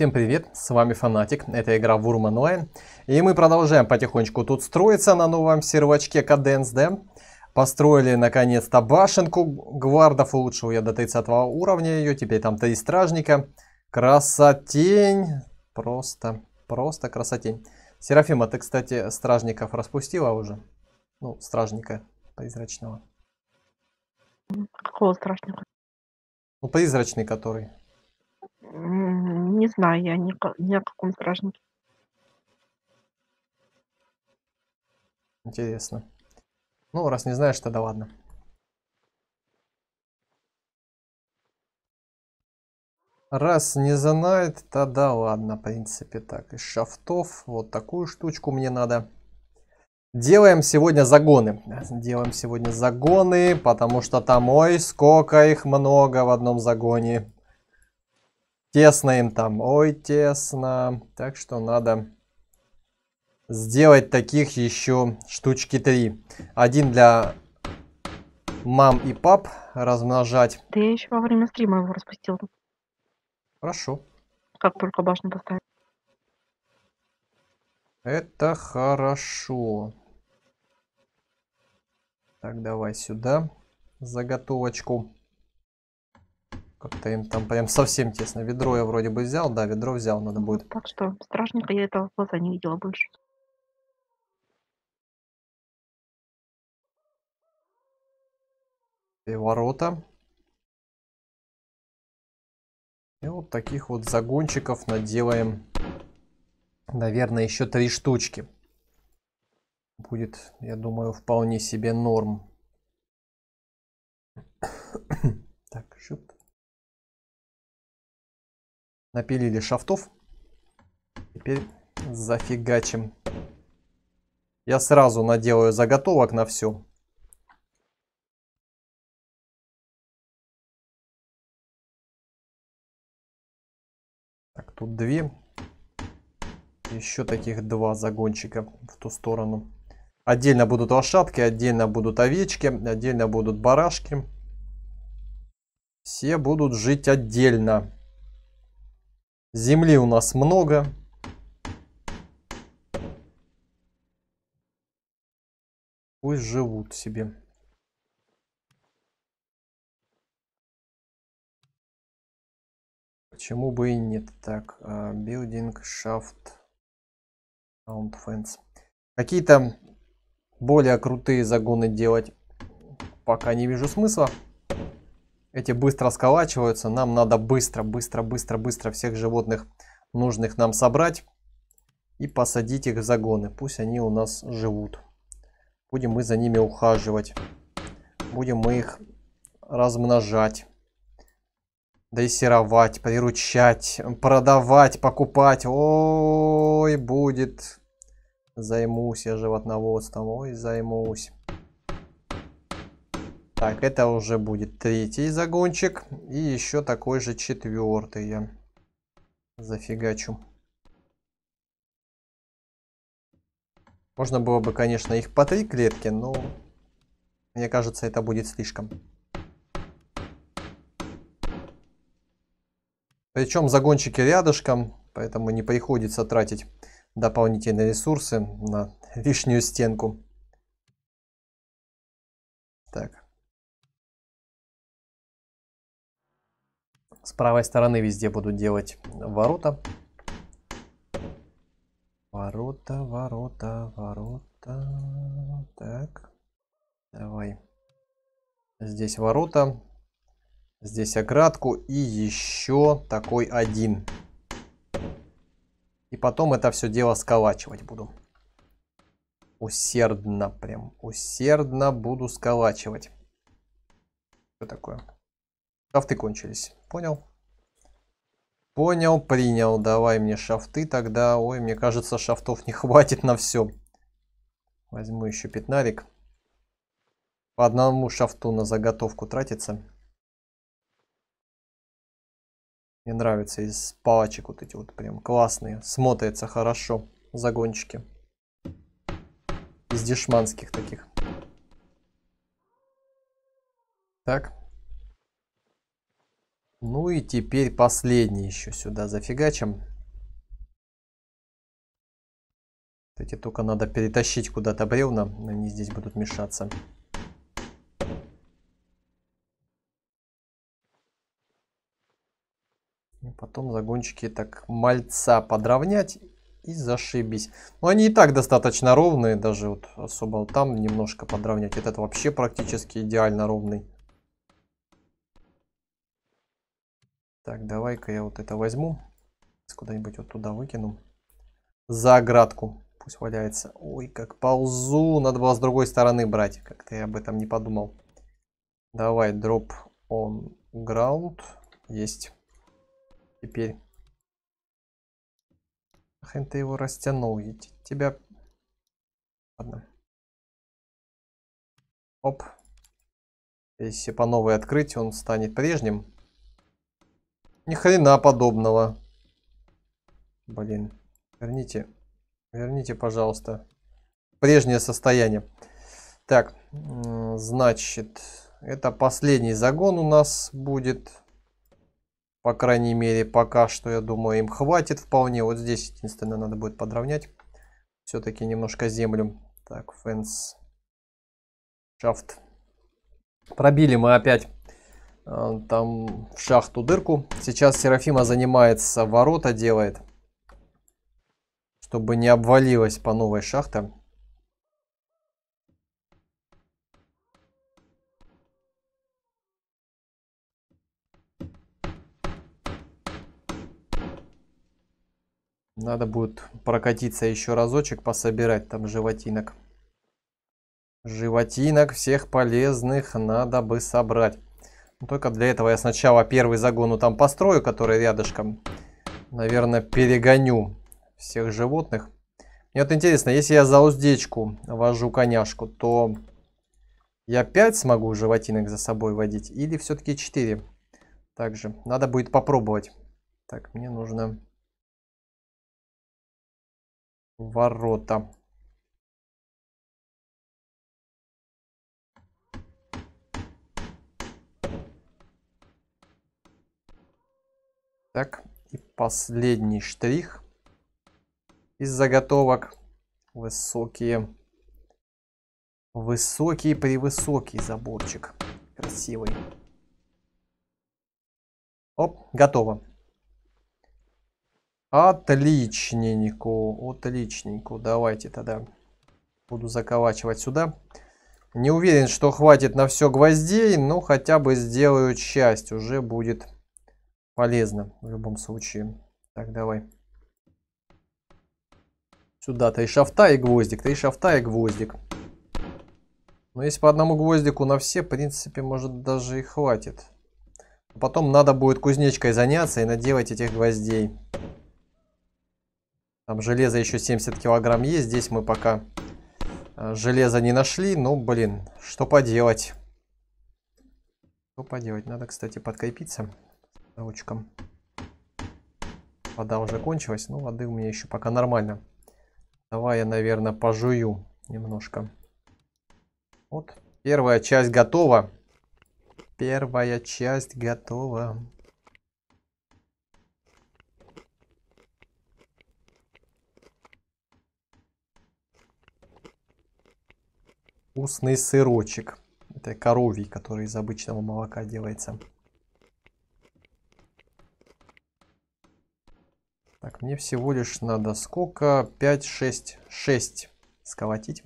Всем привет, с вами Фанатик, это игра Вурм Онлайн. И мы продолжаем потихонечку тут строиться на новом сервачке Каденс да? Построили наконец-то башенку, гвардов улучшил я до 30 уровня ее, теперь там три стражника. Красотень, просто, просто красотень. Серафима, ты, кстати, стражников распустила уже? Ну, стражника призрачного. Какого стражника? Ну, призрачный который не знаю я ни ни о каком стражнике. Интересно. Ну, раз не знаешь, тогда ладно. Раз не занает, тогда ладно, в принципе, так. Из шафтов вот такую штучку мне надо. Делаем сегодня загоны. Делаем сегодня загоны, потому что там, ой, сколько их много в одном загоне. Тесно им там, ой, тесно. Так что надо сделать таких еще штучки три. Один для мам и пап размножать. Да я еще во время стрима его распустил. Хорошо. Как только башню поставить. Это хорошо. Так, давай сюда заготовочку. Как-то им там прям совсем тесно. Ведро я вроде бы взял, да, ведро взял, надо будет. Так что страшненько я этого в глаза не видела больше. И ворота. И вот таких вот загончиков наделаем, наверное, еще три штучки. Будет, я думаю, вполне себе норм. так, шип. Напилили шафтов. Теперь зафигачим. Я сразу наделаю заготовок на все. Так, тут две. Еще таких два загончика в ту сторону. Отдельно будут лошадки, отдельно будут овечки, отдельно будут барашки. Все будут жить отдельно. Земли у нас много. Пусть живут себе. Почему бы и нет? Так, билдинг, шафт, раунд фэнс. Какие-то более крутые загоны делать пока не вижу смысла эти быстро сколачиваются. Нам надо быстро, быстро, быстро, быстро всех животных нужных нам собрать и посадить их в загоны. Пусть они у нас живут. Будем мы за ними ухаживать. Будем мы их размножать. Дрессировать, приручать, продавать, покупать. Ой, будет. Займусь я животноводством. Ой, займусь. Так, это уже будет третий загончик. И еще такой же четвертый я зафигачу. Можно было бы, конечно, их по три клетки, но мне кажется, это будет слишком. Причем загончики рядышком, поэтому не приходится тратить дополнительные ресурсы на лишнюю стенку. Так, С правой стороны везде буду делать ворота. Ворота, ворота, ворота. Так. Давай. Здесь ворота. Здесь оградку. И еще такой один. И потом это все дело сколачивать буду. Усердно прям. Усердно буду сколачивать. Что такое? Шкафты кончились. Понял? Понял, принял. Давай мне шафты тогда. Ой, мне кажется, шафтов не хватит на все. Возьму еще пятнарик. По одному шафту на заготовку тратится. Мне нравятся из палочек вот эти вот прям классные. Смотрится хорошо загончики. Из дешманских таких. Так. Ну и теперь последний еще сюда зафигачим. Кстати, только надо перетащить куда-то бревна. Они здесь будут мешаться. И потом загончики так мальца подровнять и зашибись. Ну они и так достаточно ровные, даже вот особо там немножко подровнять. Этот вообще практически идеально ровный. Так, давай-ка я вот это возьму. Куда-нибудь вот туда выкину. За оградку. Пусть валяется. Ой, как ползу. Надо было с другой стороны брать. Как-то я об этом не подумал. Давай, дроп он граунд. Есть. Теперь. Хрен ты его растянул. тебя... Ладно. Оп. Если по новой открыть, он станет прежним. Ни хрена подобного. Блин. Верните. Верните, пожалуйста. Прежнее состояние. Так, значит, это последний загон у нас будет. По крайней мере, пока что, я думаю, им хватит вполне. Вот здесь, единственное, надо будет подровнять. Все-таки немножко землю. Так, фэнс. Шафт. Пробили мы опять Э, там в шахту дырку. Сейчас Серафима занимается, ворота делает, чтобы не обвалилась по новой шахте. Надо будет прокатиться еще разочек, пособирать там животинок. Животинок всех полезных надо бы собрать. Ну, только для этого я сначала первый загон там построю, который рядышком. Наверное, перегоню всех животных. Мне вот интересно, если я за уздечку вожу коняшку, то я 5 смогу животинок за собой водить или все-таки 4? Также надо будет попробовать. Так, мне нужно ворота. Так, и последний штрих из заготовок. Высокие. Высокий превысокий заборчик. Красивый. Оп, готово. Отличненько, отличненько. Давайте тогда буду заколачивать сюда. Не уверен, что хватит на все гвоздей, но хотя бы сделаю часть. Уже будет полезно в любом случае. Так, давай. Сюда то и шафта и гвоздик, то и шафта и гвоздик. Но ну, если по одному гвоздику на все, в принципе, может даже и хватит. Потом надо будет кузнечкой заняться и наделать этих гвоздей. Там железо еще 70 килограмм есть. Здесь мы пока э, железо не нашли. Ну, блин, что поделать. Что поделать. Надо, кстати, подкрепиться научкам. Вода уже кончилась, но воды у меня еще пока нормально. Давай я, наверное, пожую немножко. Вот, первая часть готова. Первая часть готова. Вкусный сырочек. Это коровий, который из обычного молока делается. Так, мне всего лишь надо сколько? 5, 6, 6 сколотить.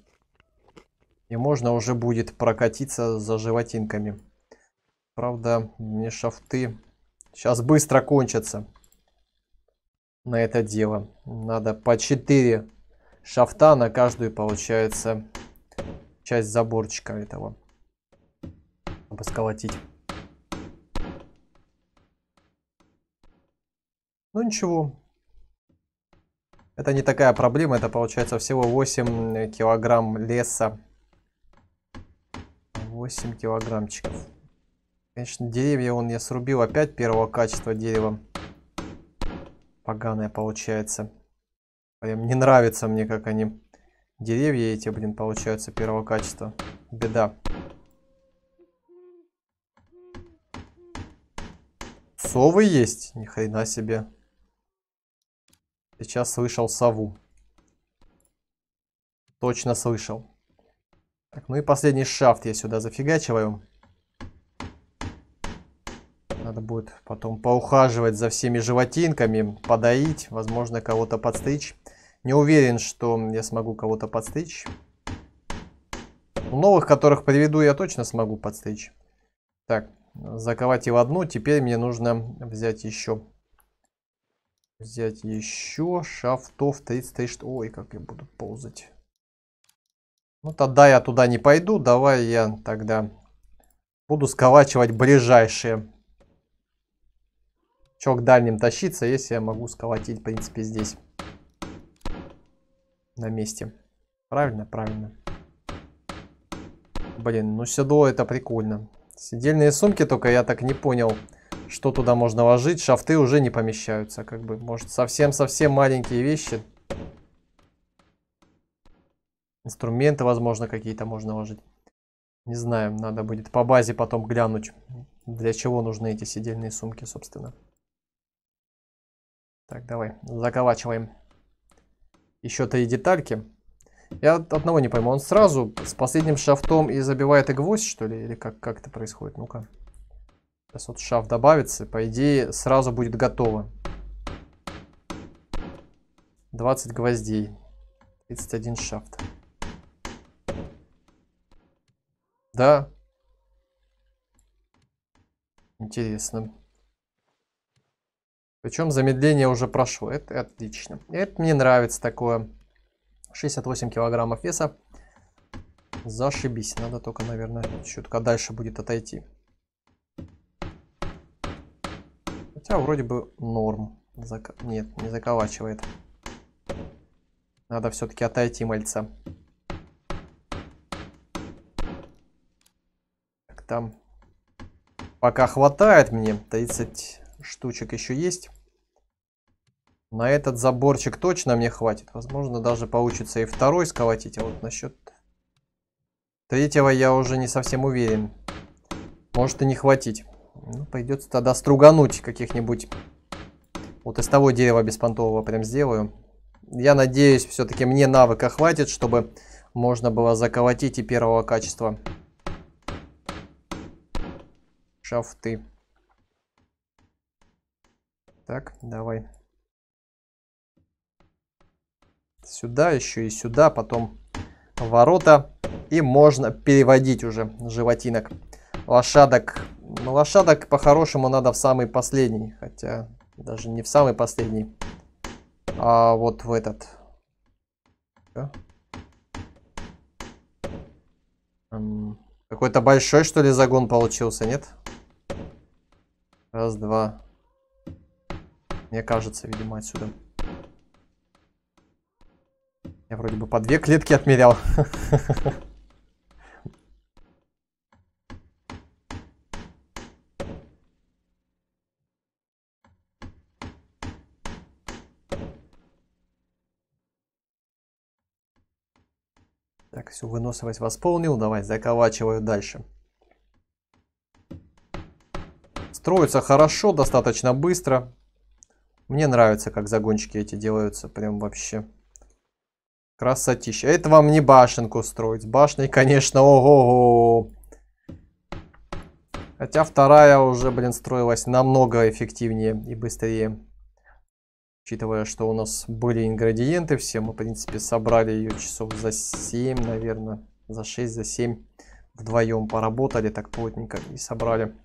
И можно уже будет прокатиться за животинками. Правда, мне шафты сейчас быстро кончатся на это дело. Надо по 4 шафта на каждую, получается, часть заборчика этого посколотить. Ну ничего, это не такая проблема, это получается всего 8 э, килограмм леса. 8 килограммчиков. Конечно, деревья он я срубил опять первого качества дерева. Поганое получается. Прям не нравится мне, как они... Деревья эти, блин, получаются первого качества. Беда. Совы есть? Ни хрена себе. Сейчас слышал сову. Точно слышал. Так, ну и последний шафт я сюда зафигачиваю. Надо будет потом поухаживать за всеми животинками, подоить, возможно, кого-то подстричь. Не уверен, что я смогу кого-то подстричь. У ну, новых, которых приведу, я точно смогу подстричь. Так, заковать его одну. Теперь мне нужно взять еще Взять еще шафтов 30 тысяч. Ой, как я буду ползать. Ну тогда я туда не пойду. Давай я тогда буду сколачивать ближайшие. Че к дальним тащиться, если я могу сколотить, в принципе, здесь. На месте. Правильно, правильно. Блин, ну седло это прикольно. Сидельные сумки только я так не понял что туда можно ложить. Шафты уже не помещаются, как бы. Может, совсем-совсем маленькие вещи. Инструменты, возможно, какие-то можно ложить. Не знаю, надо будет по базе потом глянуть, для чего нужны эти сидельные сумки, собственно. Так, давай, заколачиваем еще три детальки. Я одного не пойму, он сразу с последним шафтом и забивает и гвоздь, что ли? Или как, как это происходит? Ну-ка. Сейчас вот шаф добавится, по идее сразу будет готово. 20 гвоздей, 31 шафт. Да. Интересно. Причем замедление уже прошло. Это отлично. Это мне нравится такое. 68 килограммов веса. Зашибись. Надо только, наверное, чутка дальше будет отойти. Хотя вроде бы норм. Зак... Нет, не заколачивает. Надо все-таки отойти мальца. Так, там пока хватает мне. 30 штучек еще есть. На этот заборчик точно мне хватит. Возможно, даже получится и второй сколотить. А вот насчет третьего я уже не совсем уверен. Может и не хватить. Ну, придется тогда стругануть каких-нибудь. Вот из того дерева беспонтового прям сделаю. Я надеюсь, все-таки мне навыка хватит, чтобы можно было заколотить и первого качества. Шафты. Так, давай. Сюда еще и сюда, потом ворота. И можно переводить уже животинок лошадок. Ну, лошадок по-хорошему надо в самый последний. Хотя, даже не в самый последний. А вот в этот. Какой-то большой, что ли, загон получился, нет? Раз, два. Мне кажется, видимо, отсюда. Я вроде бы по две клетки отмерял. Так, всю выносливость восполнил. Давай, заколачиваю дальше. Строится хорошо, достаточно быстро. Мне нравится, как загончики эти делаются. Прям вообще красотища. Это вам не башенку строить. Башней, конечно, ого-го. Хотя вторая уже, блин, строилась намного эффективнее и быстрее. Учитывая, что у нас были ингредиенты все, мы, в принципе, собрали ее часов за 7, наверное, за 6, за 7. Вдвоем поработали так плотненько и собрали.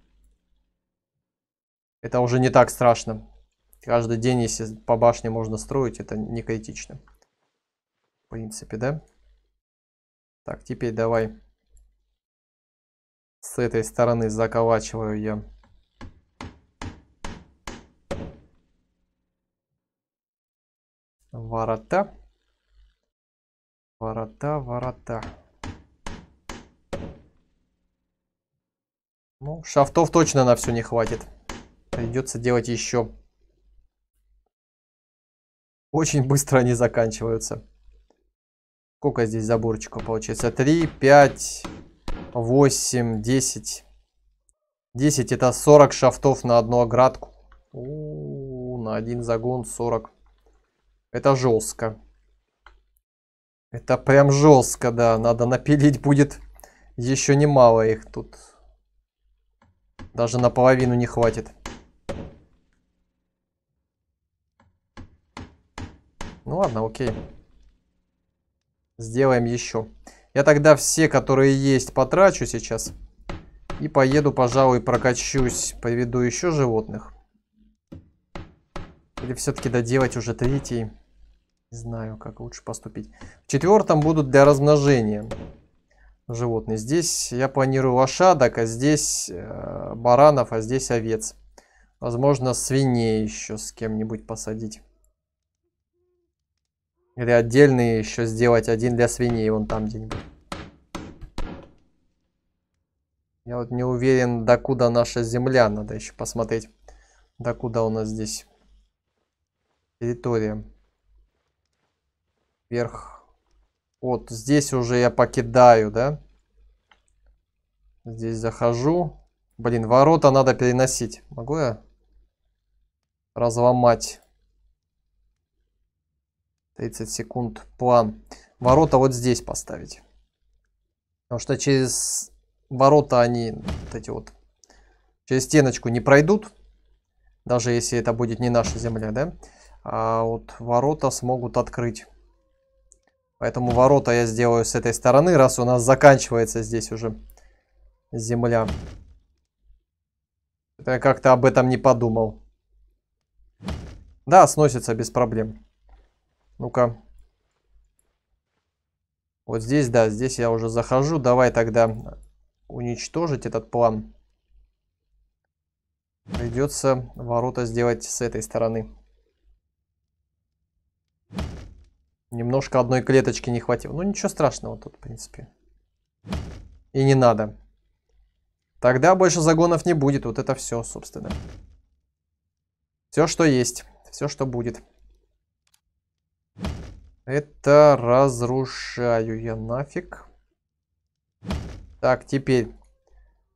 Это уже не так страшно. Каждый день, если по башне можно строить, это не критично. В принципе, да? Так, теперь давай с этой стороны заколачиваю я Ворота. Ворота, ворота. Ну, шафтов точно на все не хватит. Придется делать еще. Очень быстро они заканчиваются. Сколько здесь заборчиков получается? 3, 5, 8, 10. 10 это 40 шафтов на одну оградку. У -у -у, на один загон 40. Это жестко. Это прям жестко, да. Надо напилить будет еще немало их тут. Даже наполовину не хватит. Ну ладно, окей. Сделаем еще. Я тогда все, которые есть, потрачу сейчас. И поеду, пожалуй, прокачусь, поведу еще животных. Или все-таки доделать уже третий. Не знаю, как лучше поступить. В четвертом будут для размножения животные. Здесь я планирую лошадок, а здесь э, баранов, а здесь овец. Возможно, свиней еще с кем-нибудь посадить. Или отдельный еще сделать один для свиней, вон там где-нибудь. Я вот не уверен, докуда наша земля, надо еще посмотреть, докуда у нас здесь Территория. Вверх. Вот здесь уже я покидаю, да? Здесь захожу. Блин, ворота надо переносить. Могу я разломать? 30 секунд план. Ворота вот здесь поставить. Потому что через ворота они, вот эти вот, через стеночку не пройдут. Даже если это будет не наша земля, да? а вот ворота смогут открыть. Поэтому ворота я сделаю с этой стороны, раз у нас заканчивается здесь уже земля. я как-то об этом не подумал. Да, сносится без проблем. Ну-ка. Вот здесь, да, здесь я уже захожу. Давай тогда уничтожить этот план. Придется ворота сделать с этой стороны. Немножко одной клеточки не хватило. Ну ничего страшного тут, в принципе. И не надо. Тогда больше загонов не будет. Вот это все, собственно. Все, что есть. Все, что будет. Это разрушаю я нафиг. Так, теперь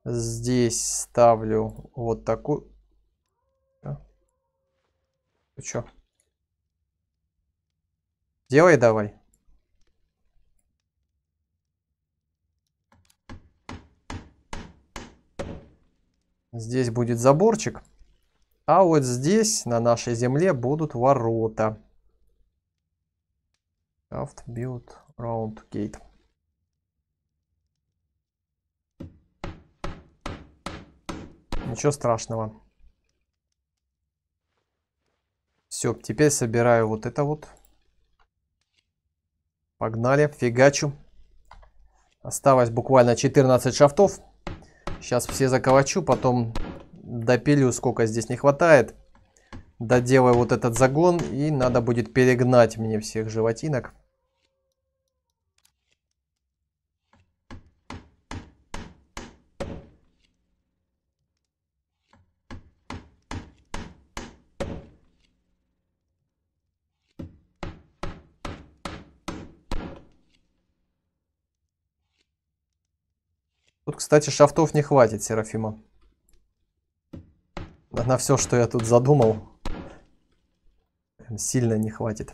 здесь ставлю вот такую. Ты чё? Сделай, давай. Здесь будет заборчик. А вот здесь, на нашей земле, будут ворота. Craft build round gate. Ничего страшного. Все, теперь собираю вот это вот. Погнали, фигачу. Осталось буквально 14 шафтов. Сейчас все заколочу, потом допилю, сколько здесь не хватает. Доделаю вот этот загон, и надо будет перегнать мне всех животинок. Тут, кстати, шафтов не хватит, Серафима. На все, что я тут задумал, сильно не хватит.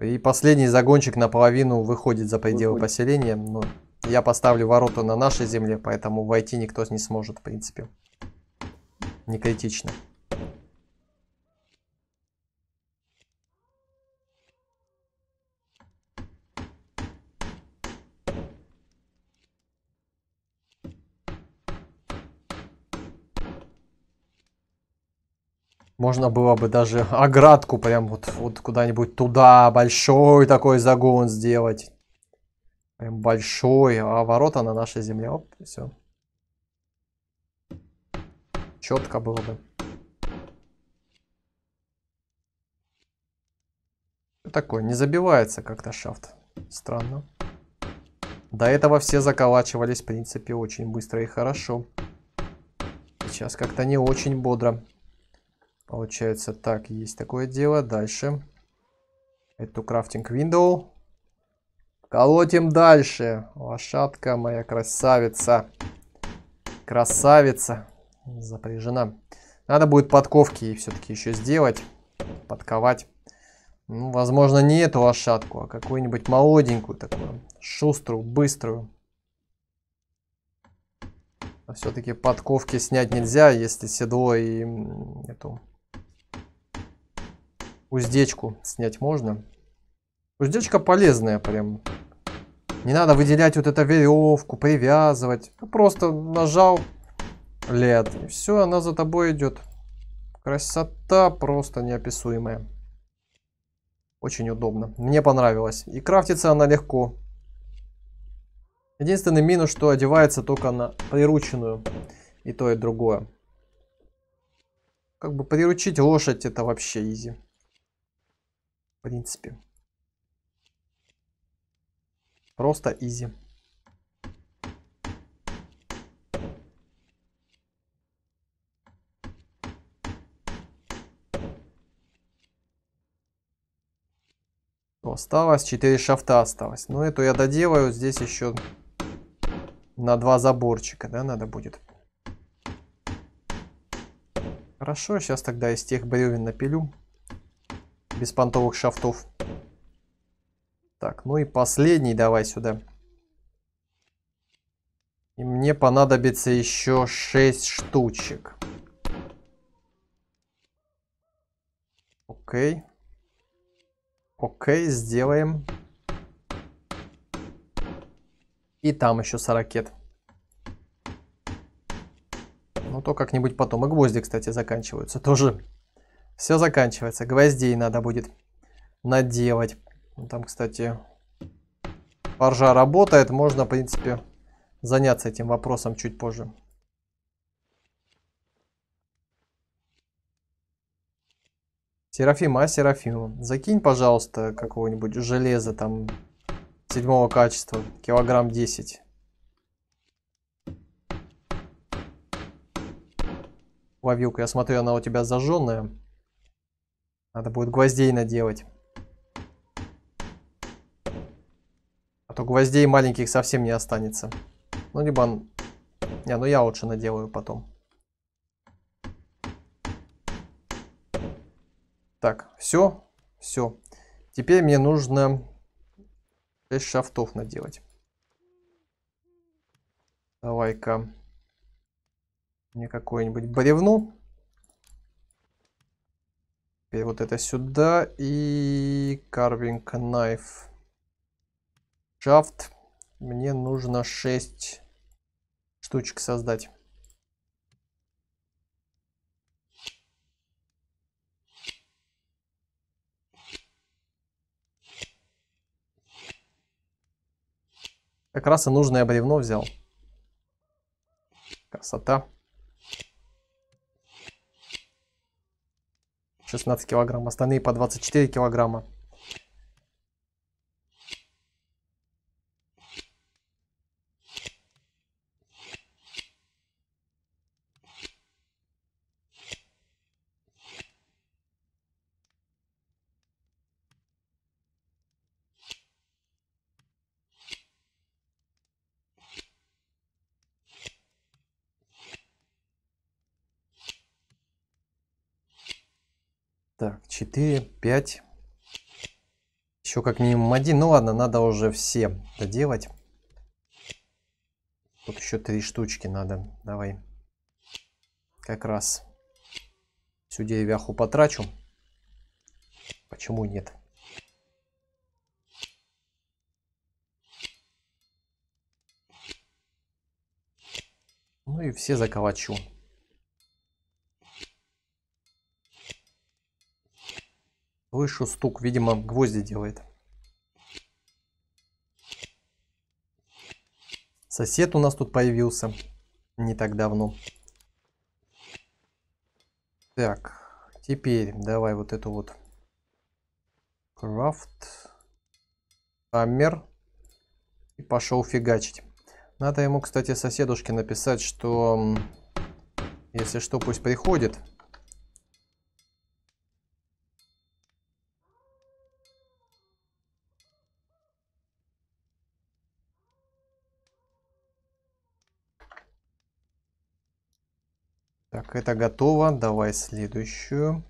И последний загончик наполовину выходит за пределы выходит. поселения. Но я поставлю ворота на нашей земле, поэтому войти никто не сможет, в принципе. Не критично. Можно было бы даже оградку прям вот, вот куда-нибудь туда, большой такой загон сделать. Прям большой, а ворота на нашей земле. Оп, все. Четко было бы. Такой, не забивается как-то шафт. Странно. До этого все заколачивались, в принципе, очень быстро и хорошо. Сейчас как-то не очень бодро. Получается, так, есть такое дело. Дальше. Эту крафтинг window. Колотим дальше. Лошадка моя красавица. Красавица. Запряжена. Надо будет подковки все-таки еще сделать. Подковать. Ну, возможно, не эту лошадку, а какую-нибудь молоденькую такую. Шуструю, быструю. А все-таки подковки снять нельзя, если седло и эту Уздечку снять можно. Уздечка полезная прям. Не надо выделять вот эту веревку, привязывать. Ты просто нажал лет. И все, она за тобой идет. Красота просто неописуемая. Очень удобно. Мне понравилось. И крафтится она легко. Единственный минус, что одевается только на прирученную. И то, и другое. Как бы приручить лошадь это вообще изи принципе. Просто изи. Осталось 4 шафта осталось. Но ну, эту я доделаю. Здесь еще на два заборчика, да, надо будет. Хорошо, сейчас тогда из тех бревен напилю беспонтовых шафтов. Так, ну и последний давай сюда. И мне понадобится еще 6 штучек. Окей. Окей, сделаем. И там еще сорокет. Ну, то как-нибудь потом. И гвозди, кстати, заканчиваются тоже. Все заканчивается. Гвоздей надо будет наделать. Ну, там, кстати, поржа работает. Можно, в принципе, заняться этим вопросом чуть позже. Серафима, а Серафима, закинь, пожалуйста, какого-нибудь железа там седьмого качества, килограмм 10. Вавилка, я смотрю, она у тебя зажженная. Надо будет гвоздей наделать. А то гвоздей маленьких совсем не останется. Ну, либо... Он... Не, ну я лучше наделаю потом. Так, все, все. Теперь мне нужно 6 шафтов наделать. Давай-ка мне какое-нибудь бревно. Теперь вот это сюда и carving knife. shaft. Мне нужно 6 штучек создать. Как раз и нужное бревно взял. Красота. 16 килограмм, остальные по 24 килограмма. Так, 4, 5. Еще как минимум один. Ну ладно, надо уже все доделать. Тут еще три штучки надо. Давай. Как раз всю деревяху потрачу. Почему нет? Ну и все заколочу. Слышу стук, видимо, гвозди делает. Сосед у нас тут появился не так давно. Так, теперь давай вот эту вот крафт, камер и пошел фигачить. Надо ему, кстати, соседушке написать, что если что, пусть приходит. это готово. Давай следующую.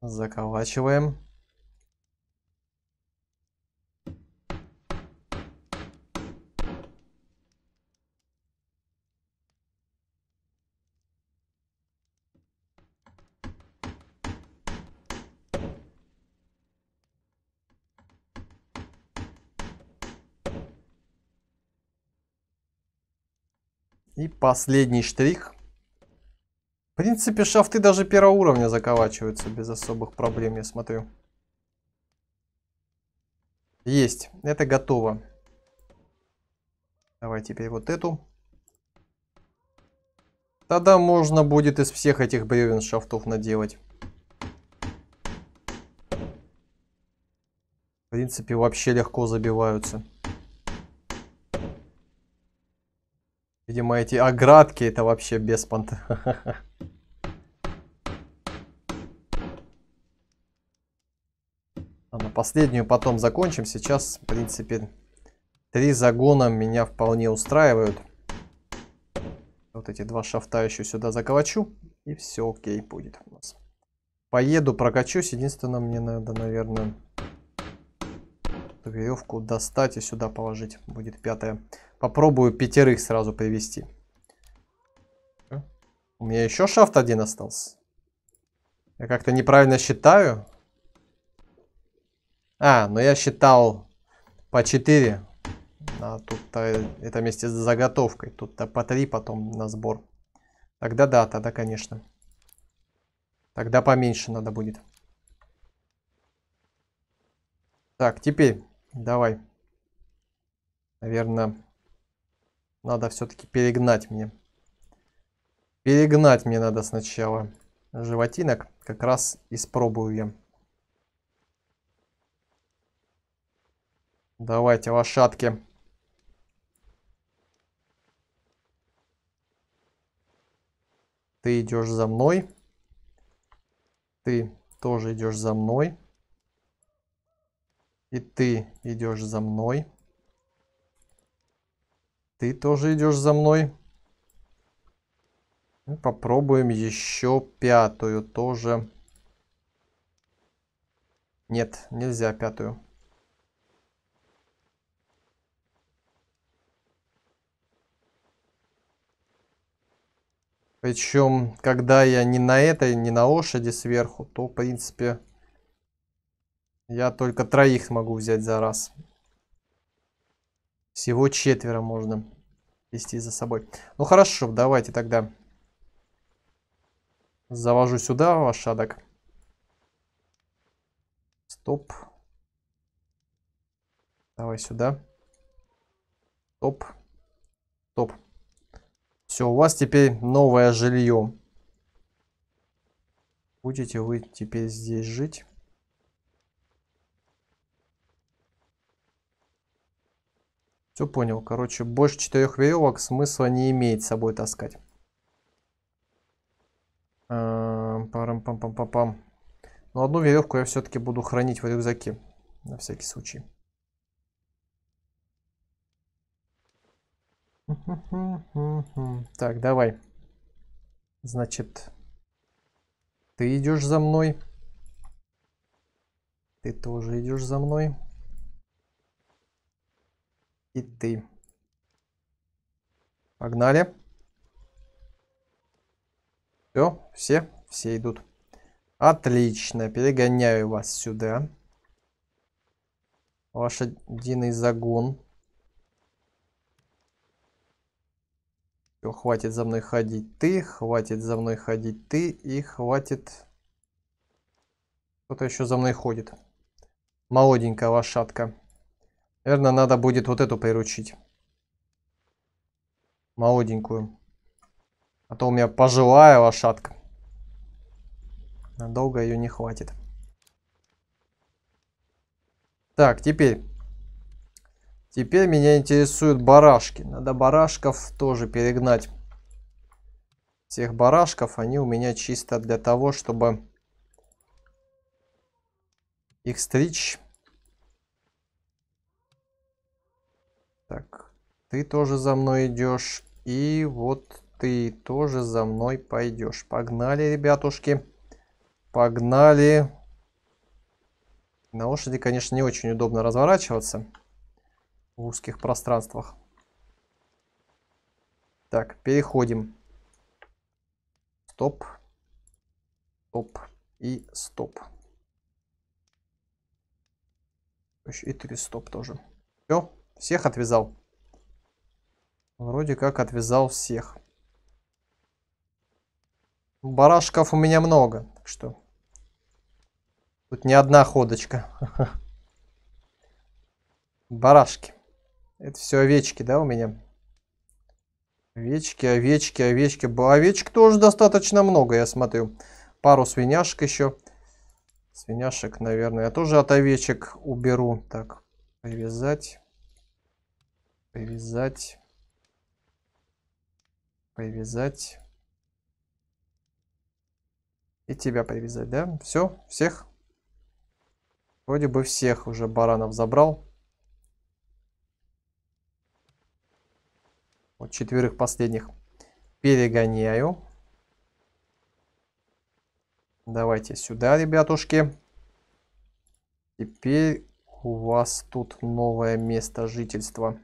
Заколачиваем. И последний штрих. В принципе, шафты даже первого уровня заколачиваются без особых проблем, я смотрю. Есть, это готово. Давай теперь вот эту. Тогда можно будет из всех этих бревен шафтов наделать. В принципе, вообще легко забиваются. Видимо, эти оградки это вообще без понт. А на последнюю потом закончим. Сейчас, в принципе, три загона меня вполне устраивают. Вот эти два шафта еще сюда заковачу И все окей будет у нас. Поеду, прокачусь. Единственное, мне надо, наверное, веревку достать и сюда положить. Будет пятая. Попробую пятерых сразу привести. А? У меня еще шафт один остался. Я как-то неправильно считаю. А, но я считал по 4. А тут-то это вместе с заготовкой. Тут-то по 3 потом на сбор. Тогда да, тогда конечно. Тогда поменьше надо будет. Так, теперь давай. Наверное, надо все-таки перегнать мне. Перегнать мне надо сначала. Животинок как раз испробую я. Давайте, лошадки. Ты идешь за мной. Ты тоже идешь за мной. И ты идешь за мной. Ты тоже идешь за мной. Ну, попробуем еще пятую тоже. Нет, нельзя пятую. Причем, когда я не на этой, не на лошади сверху, то, в принципе, я только троих могу взять за раз. Всего четверо можно вести за собой. Ну хорошо, давайте тогда завожу сюда лошадок. Стоп. Давай сюда. Стоп. Стоп. Все, у вас теперь новое жилье. Будете вы теперь здесь жить. Все понял. Короче, больше четырех веревок смысла не имеет с собой таскать. Эм, Парам-пам-пам-пам-пам. Но одну веревку я все-таки буду хранить в рюкзаке. На всякий случай. Так, давай. Значит, ты идешь за мной. Ты тоже идешь за мной и ты. Погнали. Все, все, все идут. Отлично, перегоняю вас сюда. Лошадиный загон. Все, хватит за мной ходить ты, хватит за мной ходить ты и хватит... Кто-то еще за мной ходит. Молоденькая лошадка. Наверное, надо будет вот эту приручить. Молоденькую. А то у меня пожилая лошадка. Надолго ее не хватит. Так, теперь. Теперь меня интересуют барашки. Надо барашков тоже перегнать. Всех барашков, они у меня чисто для того, чтобы их стричь. Так, ты тоже за мной идешь. И вот ты тоже за мной пойдешь. Погнали, ребятушки. Погнали. На лошади, конечно, не очень удобно разворачиваться в узких пространствах. Так, переходим. Стоп. Стоп. И стоп. и три стоп тоже. Все. Всех отвязал. Вроде как отвязал всех. Барашков у меня много, так что... Тут не одна ходочка. Барашки. Это все овечки, да, у меня? Овечки, овечки, овечки. Овечек тоже достаточно много, я смотрю. Пару свиняшек еще. Свиняшек, наверное, я тоже от овечек уберу. Так, привязать. Привязать. Привязать. И тебя привязать, да? Все, всех. Вроде бы всех уже баранов забрал. Вот четверых последних перегоняю. Давайте сюда, ребятушки. Теперь у вас тут новое место жительства.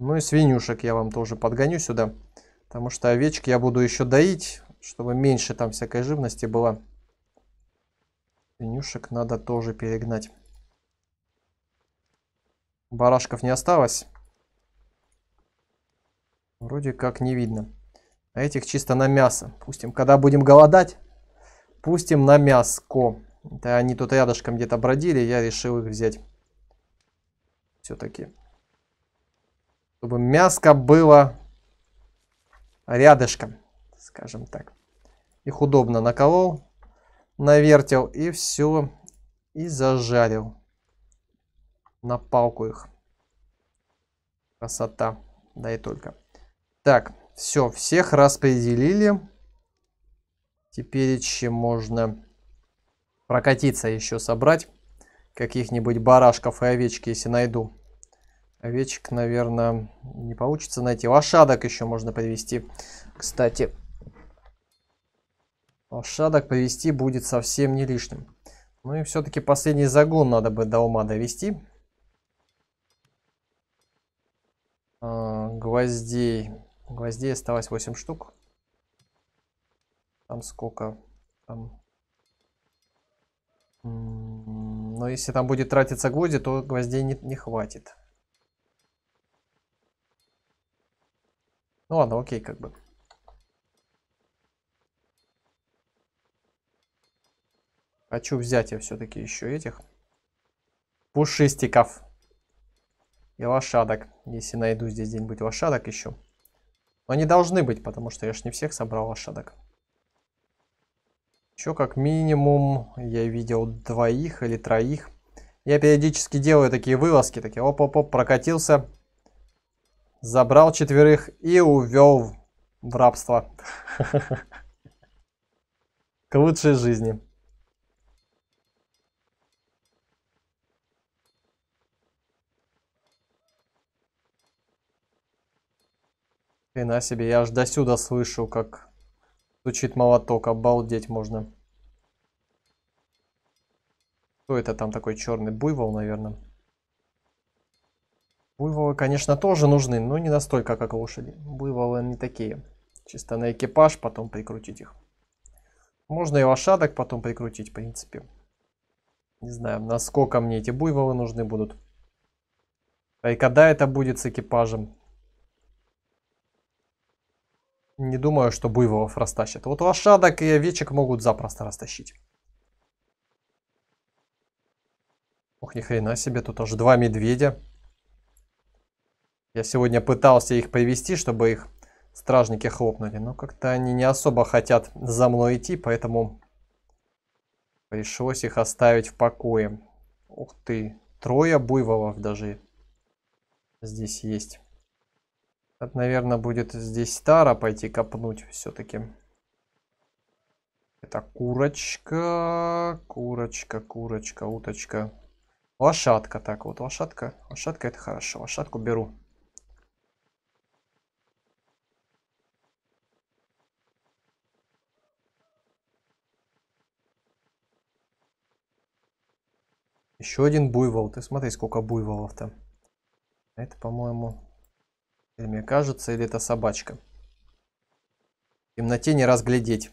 Ну и свинюшек я вам тоже подгоню сюда. Потому что овечки я буду еще доить, чтобы меньше там всякой живности было. Свинюшек надо тоже перегнать. Барашков не осталось. Вроде как не видно. А этих чисто на мясо. Пустим, когда будем голодать, пустим на мяско. Это они тут рядышком где-то бродили, я решил их взять. Все-таки чтобы мяско было рядышком, скажем так. Их удобно наколол, навертел и все, и зажарил на палку их. Красота, да и только. Так, все, всех распределили. Теперь еще можно прокатиться еще собрать. Каких-нибудь барашков и овечки, если найду. Овечек, наверное, не получится найти. Лошадок еще можно привести. Кстати, лошадок привести будет совсем не лишним. Ну и все-таки последний загон надо бы до ума довести. А, гвоздей. Гвоздей осталось 8 штук. Там сколько? Там... Но ну, если там будет тратиться гвозди, то гвоздей не, не хватит. Ну ладно, окей, как бы. Хочу взять я все-таки еще этих пушистиков и лошадок. Если найду здесь где-нибудь лошадок еще. Но они должны быть, потому что я ж не всех собрал лошадок. Еще как минимум я видел двоих или троих. Я периодически делаю такие вылазки, такие оп-оп-оп, прокатился, Забрал четверых и увел в рабство. К лучшей жизни. И на себе, я аж до сюда слышу, как стучит молоток, обалдеть можно. Кто это там такой черный буйвол, наверное? Буйволы, конечно, тоже нужны, но не настолько, как лошади. Буйволы не такие. Чисто на экипаж потом прикрутить их. Можно и лошадок потом прикрутить, в принципе. Не знаю, насколько мне эти буйволы нужны будут. А и когда это будет с экипажем? Не думаю, что буйволов растащат. Вот лошадок и овечек могут запросто растащить. Ох, ни хрена себе, тут аж два медведя. Я сегодня пытался их привести, чтобы их стражники хлопнули, но как-то они не особо хотят за мной идти, поэтому пришлось их оставить в покое. Ух ты, трое буйволов даже здесь есть. Это, наверное, будет здесь Тара пойти копнуть все-таки. Это курочка, курочка, курочка, уточка. Лошадка, так вот, лошадка. Лошадка это хорошо, лошадку беру. Еще один буйвол. Ты смотри, сколько буйволов-то. Это, по-моему, или мне кажется, или это собачка. В темноте не разглядеть.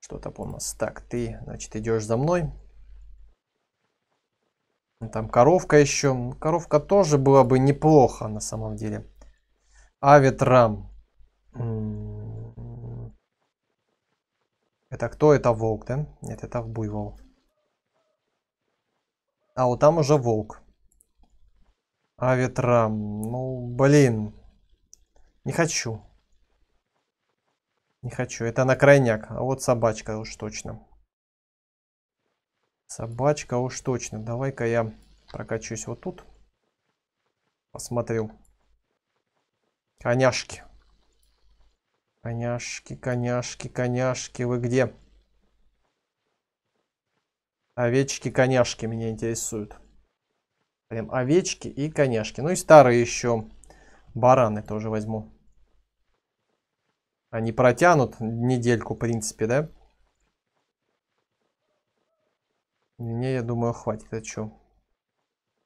Что там у нас? Так, ты, значит, идешь за мной. Ну, там коровка еще. Коровка тоже была бы неплохо на самом деле. Аветрам. Это кто? Это волк, да? Нет, это буйвол. А, вот там уже волк. А ветра. Ну, блин. Не хочу. Не хочу. Это на крайняк. А вот собачка уж точно. Собачка уж точно. Давай-ка я прокачусь вот тут. Посмотрю. Коняшки. Коняшки, коняшки, коняшки. Вы где? Где? Овечки, коняшки меня интересуют. Прям овечки и коняшки. Ну и старые еще бараны тоже возьму. Они протянут недельку, в принципе, да? Мне, я думаю, хватит. А что?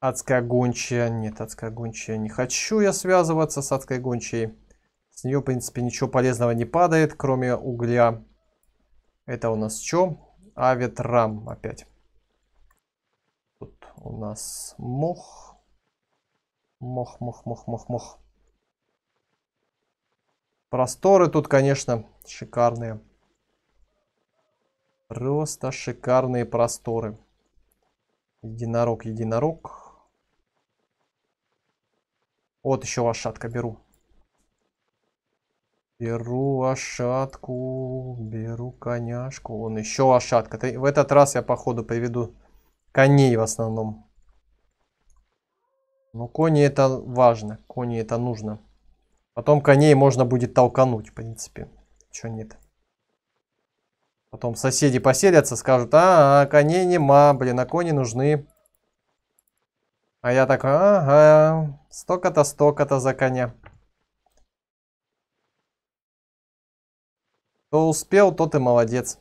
Адская гончая. Нет, адская гончая. Не хочу я связываться с адской гончей. С нее, в принципе, ничего полезного не падает, кроме угля. Это у нас что? Аветрам опять у нас мох. Мох, мох, мох, мох, мох. Просторы тут, конечно, шикарные. Просто шикарные просторы. Единорог, единорог. Вот еще лошадка беру. Беру лошадку, беру коняшку. Он еще лошадка. В этот раз я, походу, приведу коней в основном. Но кони это важно, кони это нужно. Потом коней можно будет толкануть, в принципе. Чего нет. Потом соседи поселятся, скажут, а, а коней нема, блин, а кони нужны. А я такой, ага, столько-то, столько-то за коня. Кто успел, тот и молодец.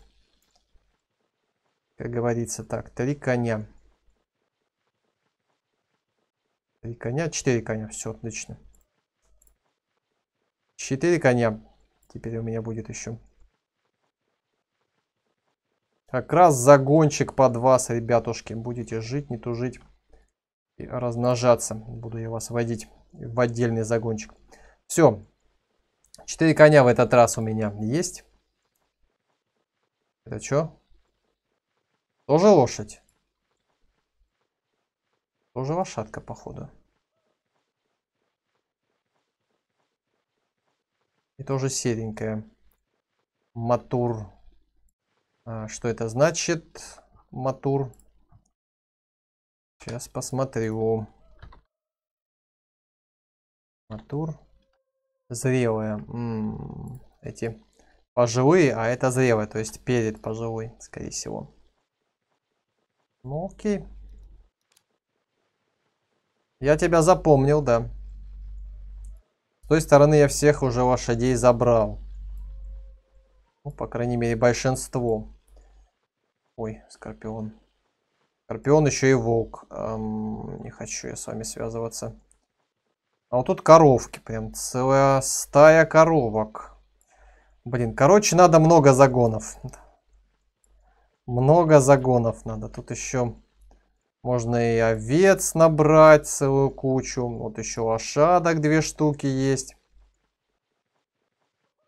Как говорится, так, три коня. Три коня, четыре коня, все отлично. Четыре коня теперь у меня будет еще. Как раз загончик под вас, ребятушки. Будете жить, не тужить и размножаться. Буду я вас водить в отдельный загончик. Все. Четыре коня в этот раз у меня есть. Это что? Тоже лошадь? Тоже лошадка, походу. И тоже серенькая. Матур. А, что это значит? Матур. Сейчас посмотрю. Матур. Зрелая. М -м, эти пожилые, а это зрелая, то есть перед пожилой, скорее всего. Ну, окей. Я тебя запомнил, да. С той стороны я всех уже лошадей забрал. Ну, по крайней мере, большинство. Ой, Скорпион. Скорпион еще и волк. Эм, не хочу я с вами связываться. А вот тут коровки. Прям целая стая коровок. Блин, короче, надо много загонов. Много загонов надо. Тут еще можно и овец набрать целую кучу. Вот еще лошадок две штуки есть.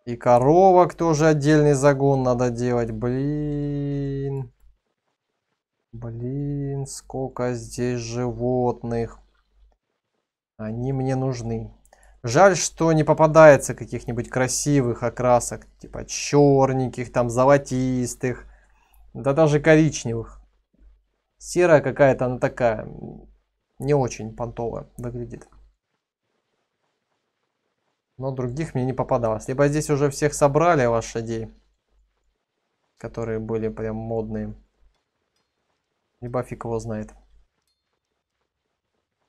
И коровок тоже отдельный загон надо делать. Блин. Блин, сколько здесь животных. Они мне нужны. Жаль, что не попадается каких-нибудь красивых окрасок. Типа черненьких, там золотистых. Да даже коричневых. Серая какая-то она такая. Не очень понтовая выглядит. Но других мне не попадалось. Либо здесь уже всех собрали лошадей. Которые были прям модные. Либо фиг его знает.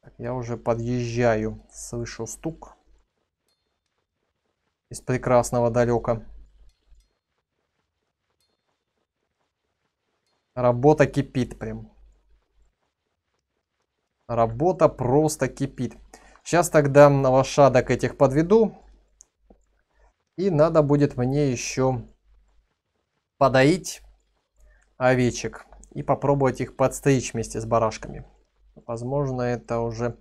Так, я уже подъезжаю. Слышу стук. Из прекрасного далека. Работа кипит прям. Работа просто кипит. Сейчас тогда на лошадок этих подведу. И надо будет мне еще подоить овечек. И попробовать их подстричь вместе с барашками. Возможно, это уже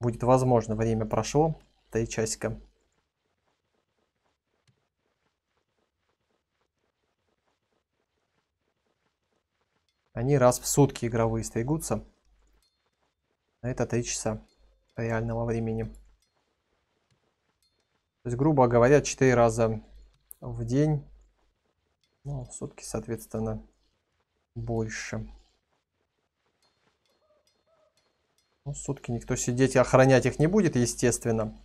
будет возможно. Время прошло. Три часика. Они раз в сутки игровые стригутся. Это 3 часа реального времени. То есть, грубо говоря, 4 раза в день. Ну, в сутки, соответственно, больше. Ну, сутки никто сидеть и охранять их не будет, естественно.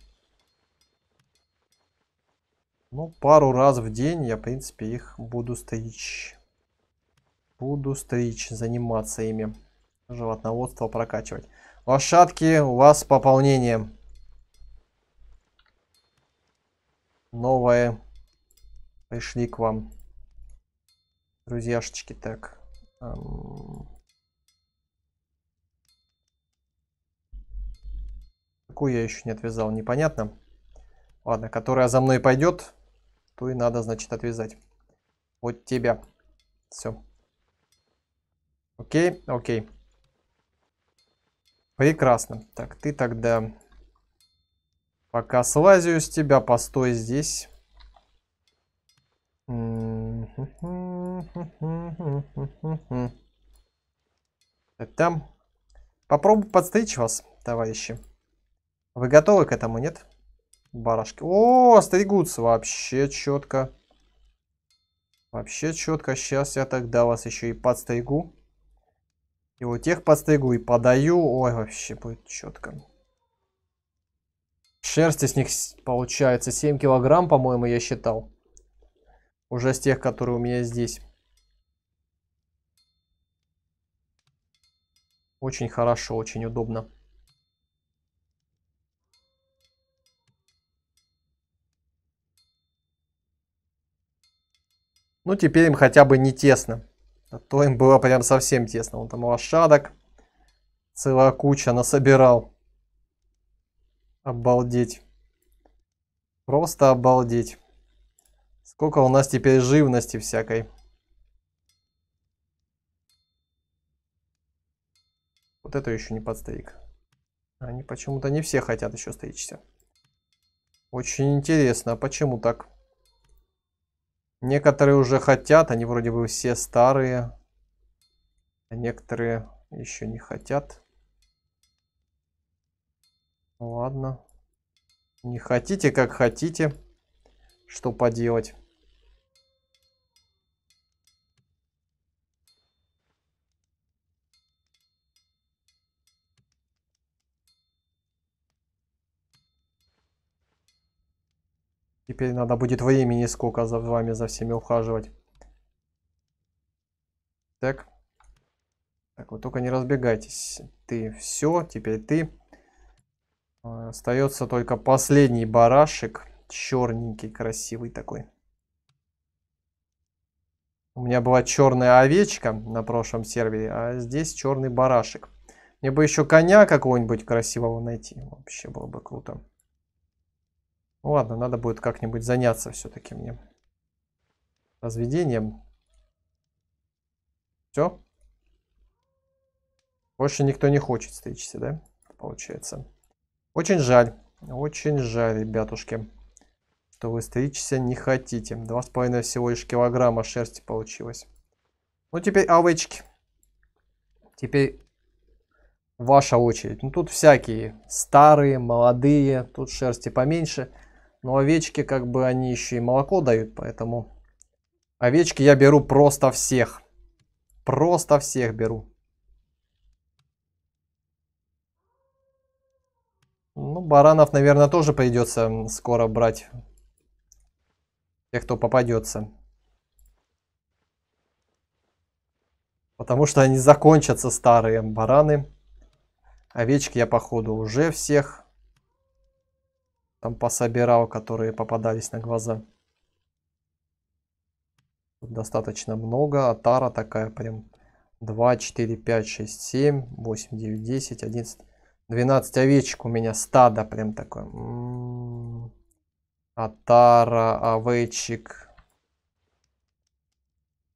Ну, пару раз в день я, в принципе, их буду стричь. Буду стричь, заниматься ими. Животноводство прокачивать. Лошадки у вас пополнение. новое пришли к вам. Друзьяшечки, так. Эм. Какую я еще не отвязал, непонятно. Ладно, которая за мной пойдет, то и надо, значит, отвязать. Вот тебя. Все. Окей, окей. Прекрасно. Так, ты тогда... Пока слазю с тебя, постой здесь. Так, там. Попробую подстричь вас, товарищи. Вы готовы к этому, нет? Барашки. О, стригутся вообще четко. Вообще четко. Сейчас я тогда вас еще и подстригу. И вот тех постригу и подаю. Ой, вообще будет четко. Шерсти с них получается 7 килограмм, по-моему, я считал. Уже с тех, которые у меня здесь. Очень хорошо, очень удобно. Ну, теперь им хотя бы не тесно. А то им было прям совсем тесно. Вон там лошадок целая куча насобирал. Обалдеть. Просто обалдеть. Сколько у нас теперь живности всякой. Вот это еще не подстриг. Они почему-то не все хотят еще стричься. Очень интересно, а почему так? Некоторые уже хотят, они вроде бы все старые. А некоторые еще не хотят. Ладно. Не хотите, как хотите. Что поделать. Теперь надо будет времени сколько за вами, за всеми ухаживать. Так. Так, вот только не разбегайтесь. Ты все, теперь ты. Э, Остается только последний барашек. Черненький, красивый такой. У меня была черная овечка на прошлом сервере, а здесь черный барашек. Мне бы еще коня какого-нибудь красивого найти. Вообще было бы круто. Ну ладно, надо будет как-нибудь заняться все-таки мне разведением. Все. Больше никто не хочет стричься, да? Получается. Очень жаль. Очень жаль, ребятушки, что вы стричься не хотите. Два с половиной всего лишь килограмма шерсти получилось. Ну, теперь овечки. Теперь ваша очередь. Ну, тут всякие. Старые, молодые. Тут шерсти поменьше. Но овечки, как бы, они еще и молоко дают, поэтому... Овечки я беру просто всех. Просто всех беру. Ну, баранов, наверное, тоже придется скоро брать. Тех, кто попадется. Потому что они закончатся, старые бараны. Овечки я, походу, уже всех там пособирал, которые попадались на глаза. Тут достаточно много. Атара такая прям 2, 4, 5, 6, 7, 8, 9, 10, 11, 12 овечек у меня стадо прям такое. М-м-м. Атара, овечек.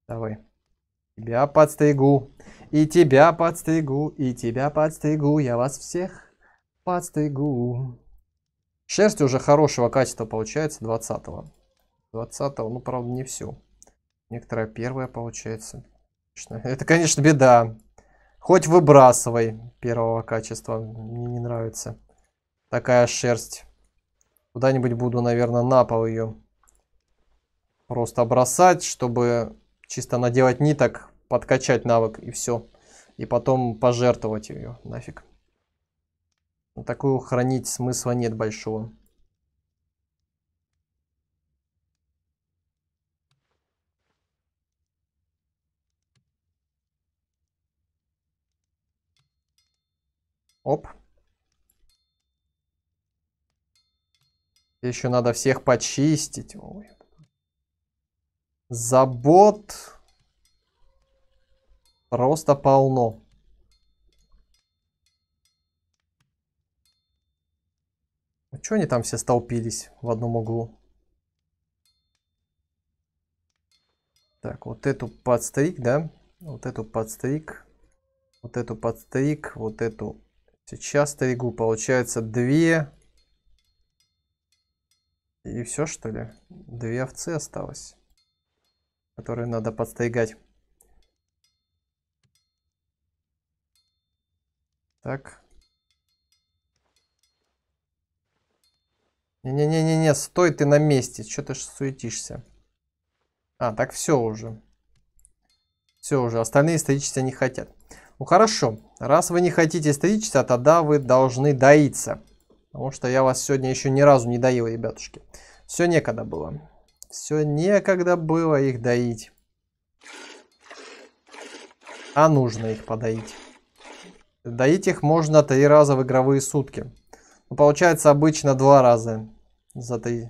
Давай. Тебя подстригу, и тебя подстригу, и тебя подстригу, я вас всех подстригу. Шерсть уже хорошего качества получается 20 -го. 20 -го, ну правда не все. Некоторая первая получается. Это, конечно, беда. Хоть выбрасывай первого качества. Мне не нравится такая шерсть. Куда-нибудь буду, наверное, на пол ее просто бросать, чтобы чисто наделать ниток, подкачать навык и все. И потом пожертвовать ее нафиг. Ну, Такую хранить смысла нет большого. Оп. Еще надо всех почистить. Ой. Забот просто полно. Чего они там все столпились в одном углу? Так, вот эту подстриг, да? Вот эту подстриг. Вот эту подстриг. Вот эту сейчас стригу. Получается две. И все, что ли? Две овцы осталось. Которые надо подстригать. Так. Не-не-не-не, стой ты на месте. Что ты ж суетишься? А, так все уже. Все уже, остальные стричься не хотят. Ну хорошо, раз вы не хотите стричься, тогда вы должны доиться. Потому что я вас сегодня еще ни разу не доил, ребятушки. Все некогда было. Все некогда было их доить. А нужно их подоить. Доить их можно три раза в игровые сутки. Ну, получается обычно два раза за три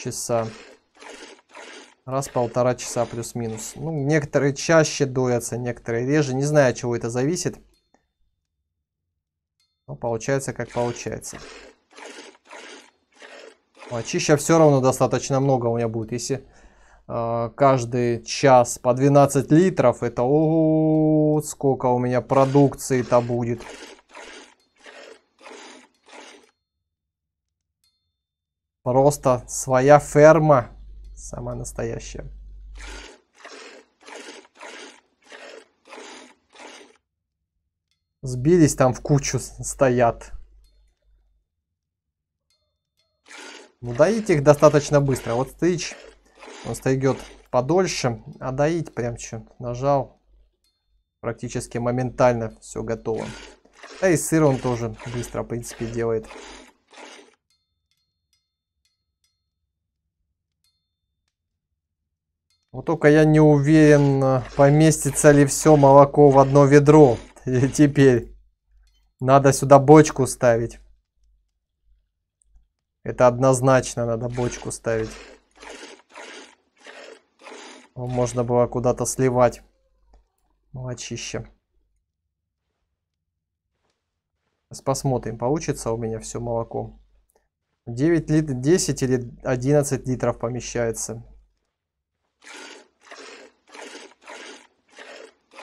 часа. Раз полтора часа плюс-минус. Ну, некоторые чаще дуются, некоторые реже. Не знаю, от чего это зависит. Но получается, как получается. очища а все равно достаточно много у меня будет. Если э, каждый час по 12 литров, это о, сколько у меня продукции-то будет. Просто своя ферма. Самая настоящая. Сбились там в кучу, стоят. Ну, доить их достаточно быстро. Вот стыч, он стоит подольше, а доить прям что нажал. Практически моментально все готово. Да и сыр он тоже быстро, в принципе, делает. Вот только я не уверен, поместится ли все молоко в одно ведро. И теперь надо сюда бочку ставить. Это однозначно надо бочку ставить. Можно было куда-то сливать. Молочище. Сейчас посмотрим, получится у меня все молоко. 9 литров, 10 или 11 литров помещается.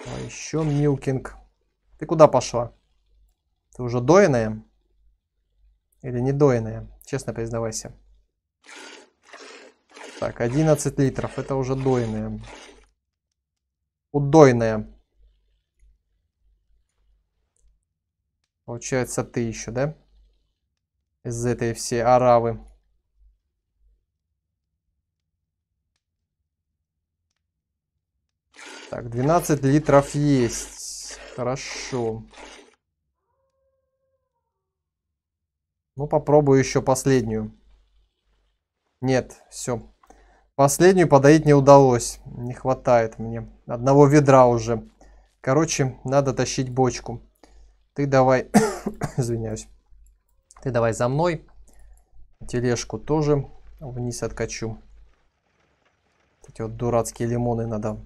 А еще Милкинг. Ты куда пошла? Ты уже доиная? Или не доиная? Честно признавайся. Так, 11 литров. Это уже дойная. Удойная. Получается ты еще, да? Из этой всей аравы. Так, 12 литров есть. Хорошо. Ну, попробую еще последнюю. Нет, все. Последнюю подоить не удалось. Не хватает мне. Одного ведра уже. Короче, надо тащить бочку. Ты давай... Извиняюсь. Ты давай за мной. Тележку тоже вниз откачу. Эти вот дурацкие лимоны надо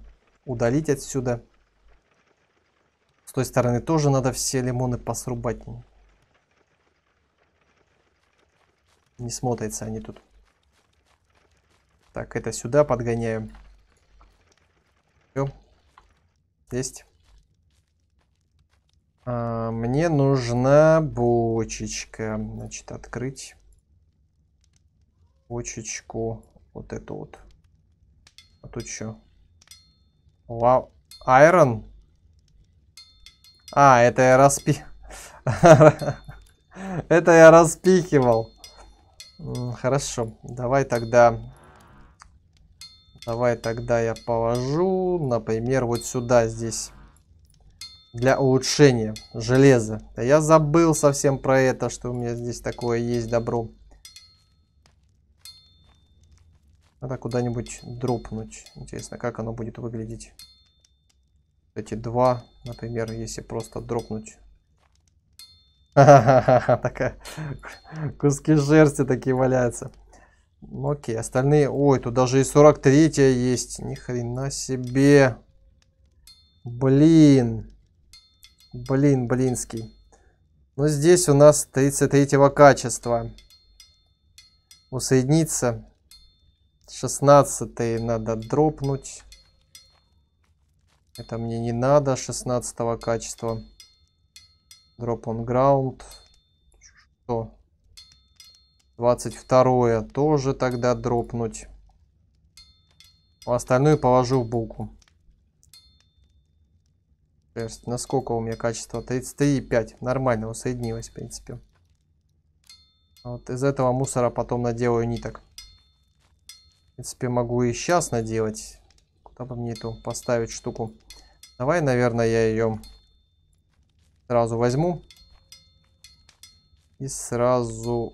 удалить отсюда. С той стороны тоже надо все лимоны посрубать. Не смотрятся они тут. Так, это сюда подгоняем. Все. Есть. А, мне нужна бочечка. Значит, открыть бочечку. Вот эту вот. А тут что? Вау. Айрон? А, это я распи... Это я распихивал. Хорошо, давай тогда... Давай тогда я положу, например, вот сюда здесь. Для улучшения железа. я забыл совсем про это, что у меня здесь такое есть добро. Надо куда-нибудь дропнуть. Интересно, как оно будет выглядеть. Эти два, например, если просто дропнуть. Такая куски шерсти такие валяются. Ну, окей, остальные... Ой, тут даже и 43 есть. Ни хрена себе. Блин. Блин, блинский. Но ну, здесь у нас 33 качества. Усоединиться. 16 надо дропнуть. Это мне не надо, 16 качества. Drop on ground. Что? 22 тоже тогда дропнуть. А остальное положу в булку. Насколько у меня качество? 33,5. Нормально, усоединилось, в принципе. Вот из этого мусора потом наделаю ниток. В принципе, могу и сейчас наделать. Куда бы мне эту поставить штуку? Давай, наверное, я ее сразу возьму. И сразу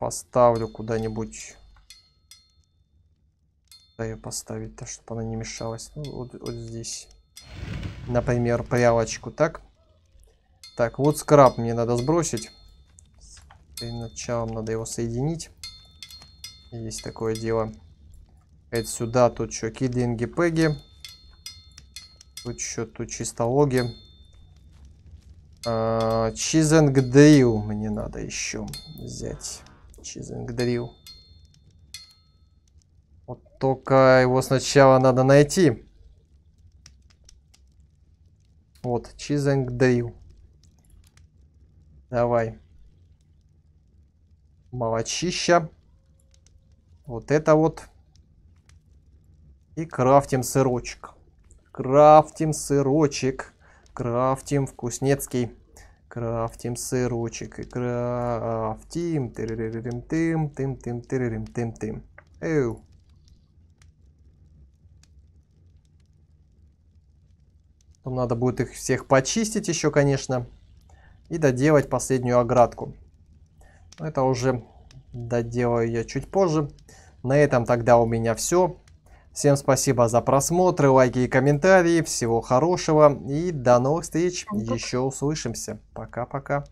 поставлю куда-нибудь. Да ее поставить-то, чтобы она не мешалась. Ну, вот, вот здесь. Например, прялочку. Так. Так, вот скраб мне надо сбросить. Перед началом надо его соединить. Есть такое дело. Это сюда, тут что, кидлинги-пеги. Тут еще тут чистологи. А, дрил мне надо еще взять. Чизинг дрил. Вот только его сначала надо найти. Вот, чизинг дрил. Давай. Молочища. Вот это вот. И крафтим сырочек. Крафтим сырочек. Крафтим вкуснецкий. Крафтим сырочек. И крафтим. Тырырым тым тым тым тырырым тым тым. Эу. Там надо будет их всех почистить еще, конечно. И доделать последнюю оградку. Это уже Доделаю ее чуть позже. На этом тогда у меня все. Всем спасибо за просмотры, лайки и комментарии. Всего хорошего и до новых встреч. Еще услышимся. Пока-пока.